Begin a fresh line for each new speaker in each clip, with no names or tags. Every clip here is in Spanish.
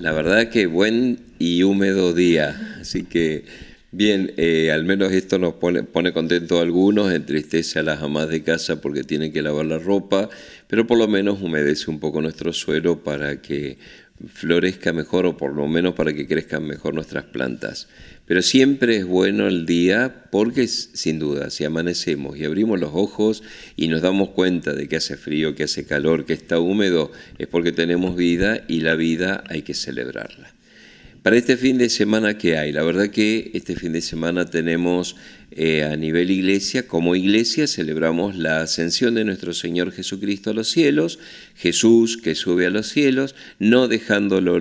La verdad que buen y húmedo día, así que bien, eh, al menos esto nos pone, contentos contento a algunos, entristece a las amas de casa porque tienen que lavar la ropa, pero por lo menos humedece un poco nuestro suelo para que florezca mejor o por lo menos para que crezcan mejor nuestras plantas. Pero siempre es bueno el día porque sin duda, si amanecemos y abrimos los ojos y nos damos cuenta de que hace frío, que hace calor, que está húmedo, es porque tenemos vida y la vida hay que celebrarla. Para este fin de semana ¿qué hay, la verdad que este fin de semana tenemos eh, a nivel iglesia, como iglesia celebramos la ascensión de nuestro Señor Jesucristo a los cielos, Jesús que sube a los cielos, no dejándolo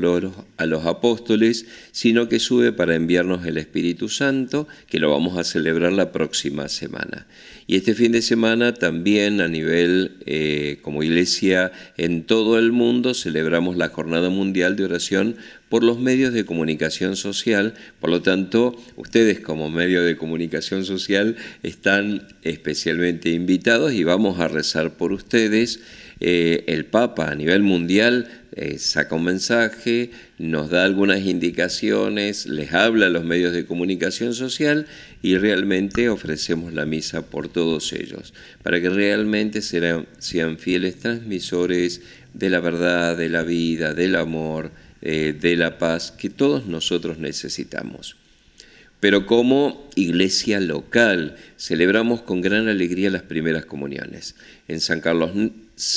a los apóstoles, sino que sube para enviarnos el Espíritu Santo, que lo vamos a celebrar la próxima semana. Y este fin de semana también a nivel, eh, como iglesia en todo el mundo, celebramos la Jornada Mundial de Oración por los medios de comunicación social. Por lo tanto, ustedes como medio de comunicación Social están especialmente invitados y vamos a rezar por ustedes. Eh, el Papa a nivel mundial eh, saca un mensaje, nos da algunas indicaciones, les habla a los medios de comunicación social y realmente ofrecemos la misa por todos ellos, para que realmente sean fieles transmisores de la verdad, de la vida, del amor, eh, de la paz que todos nosotros necesitamos. Pero como iglesia local celebramos con gran alegría las primeras comuniones. En San Carlos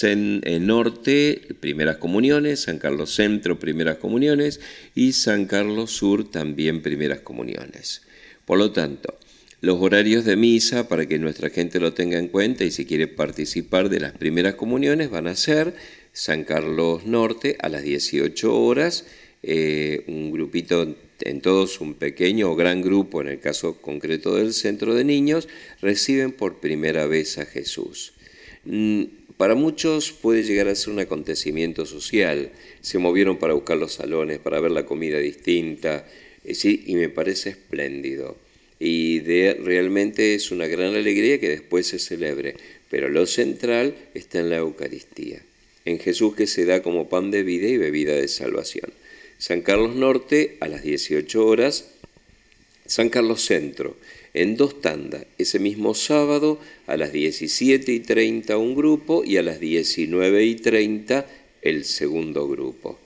eh, Norte, primeras comuniones, San Carlos Centro, primeras comuniones y San Carlos Sur también primeras comuniones. Por lo tanto, los horarios de misa, para que nuestra gente lo tenga en cuenta y si quiere participar de las primeras comuniones, van a ser San Carlos Norte a las 18 horas, eh, un grupito este, en todos un pequeño o gran grupo, en el caso concreto del centro de niños, reciben por primera vez a Jesús. Mm, para muchos puede llegar a ser un acontecimiento social. Se movieron para buscar los salones, para ver la comida distinta, eh, y me parece espléndido. Y realmente es una gran alegría que después se celebre. Pero lo central está en la Eucaristía, en Jesús que se da como pan de vida y bebida de salvación. San Carlos Norte a las 18 horas, San Carlos Centro en dos tandas, ese mismo sábado a las 17 y 30 un grupo y a las 19 y 30 el segundo grupo.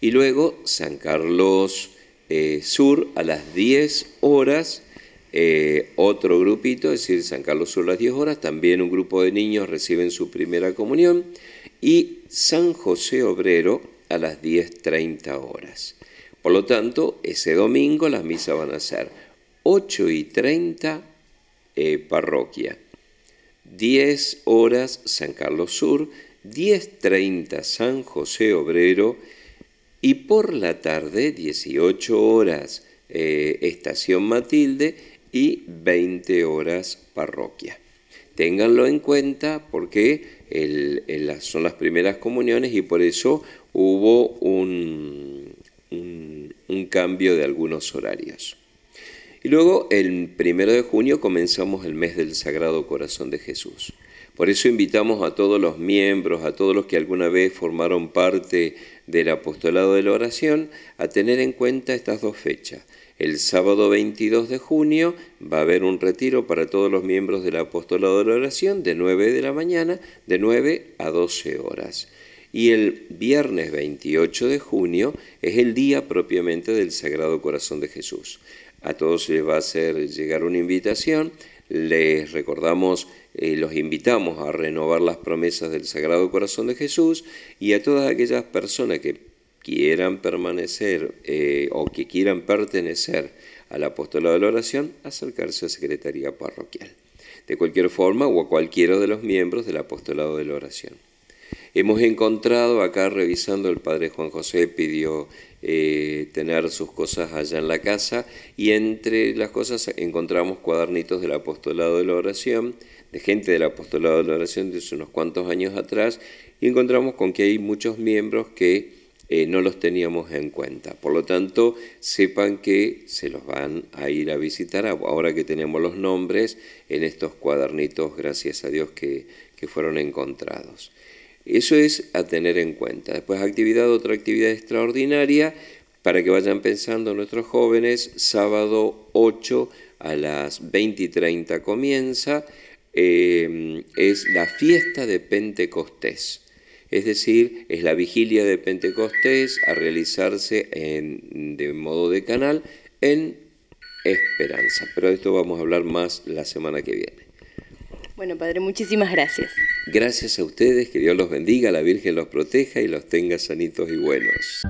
Y luego San Carlos eh, Sur a las 10 horas, eh, otro grupito, es decir, San Carlos Sur a las 10 horas, también un grupo de niños reciben su primera comunión. Y San José Obrero a las 10.30 horas. Por lo tanto, ese domingo las misas van a ser ...8.30... y eh, parroquia, 10 horas San Carlos Sur, 10.30 San José Obrero y por la tarde 18 horas eh, Estación Matilde y 20 horas parroquia. Ténganlo en cuenta porque son las primeras comuniones y por eso hubo un, cambio de algunos horarios. Y luego el primero de junio comenzamos el mes del Sagrado Corazón de Jesús. Por eso invitamos a todos los miembros, a todos los que alguna vez formaron parte del apostolado de la oración, a tener en cuenta estas dos fechas. El sábado 22 de junio va a haber un retiro para todos los miembros del apostolado de la oración de 9 de la mañana, de 9 a 12 horas y el viernes 28 de junio es el día propiamente del Sagrado Corazón de Jesús. A todos les va a hacer llegar una invitación. Les recordamos, eh, los invitamos a renovar las promesas del Sagrado Corazón de Jesús y a todas aquellas personas que quieran permanecer eh, o que quieran pertenecer al apostolado de la oración, acercarse a Secretaría Parroquial. De cualquier forma o a cualquiera de los miembros del apostolado de la oración. Hemos encontrado acá revisando, el padre Juan José pidió eh, tener sus cosas allá en la casa y entre las cosas encontramos cuadernitos del apostolado de la oración, de gente del apostolado de la oración de hace unos cuantos años atrás y encontramos con que hay muchos miembros que eh, no los teníamos en cuenta. Por lo tanto, sepan que se los van a ir a visitar ahora que tenemos los nombres en estos cuadernitos, gracias a Dios, que fueron encontrados. Eso es a tener en cuenta. Después actividad, otra actividad extraordinaria para que vayan pensando nuestros jóvenes, sábado 8 a las 20 y 30 comienza, eh, es la fiesta de Pentecostés. Es decir, es la vigilia de Pentecostés a realizarse en, de modo de canal en Esperanza. Pero de esto vamos a hablar más la semana que viene. Bueno, padre, muchísimas gracias. Gracias a ustedes, que Dios los bendiga, la Virgen los proteja y los tenga sanitos y buenos.